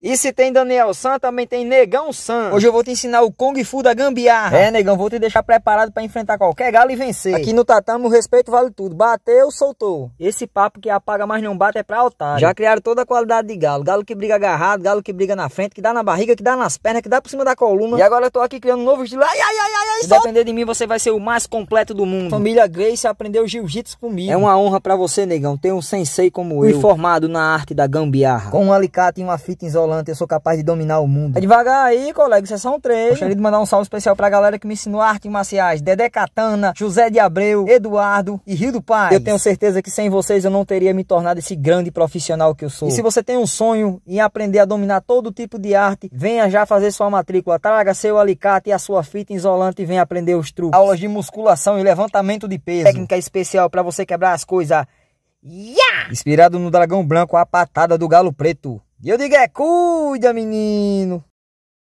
E se tem Daniel San, também tem Negão San. Hoje eu vou te ensinar o Kung Fu da gambiarra. É, Negão, vou te deixar preparado para enfrentar qualquer galo e vencer. Aqui no tatame o respeito vale tudo. Bateu, soltou. Esse papo que apaga mais não bate é pra otário. Já criaram toda a qualidade de galo. Galo que briga agarrado, galo que briga na frente, que dá na barriga, que dá nas pernas, que dá por cima da coluna. E agora eu tô aqui criando um novo estilo. Ai, ai, ai, ai, ai, Se depender de mim, você vai ser o mais completo do mundo. Família Grace aprendeu jiu-jitsu comigo. É uma honra para você, Negão, ter um sensei como eu. Informado na arte da gambiarra. Com um alicate e uma fita isolada volante, eu sou capaz de dominar o mundo. É devagar aí, colega, vocês são três. Gostaria de mandar um salve especial pra galera que me ensinou artes marciais. Dedé Catana, José de Abreu, Eduardo e Rio do Paz. Eu tenho certeza que sem vocês eu não teria me tornado esse grande profissional que eu sou. E se você tem um sonho em aprender a dominar todo tipo de arte, venha já fazer sua matrícula. Traga seu alicate e a sua fita isolante e venha aprender os truques. Aulas de musculação e levantamento de peso. Técnica especial para você quebrar as coisas. Yeah! Inspirado no dragão branco, a patada do galo preto. E eu digo é cuida, menino.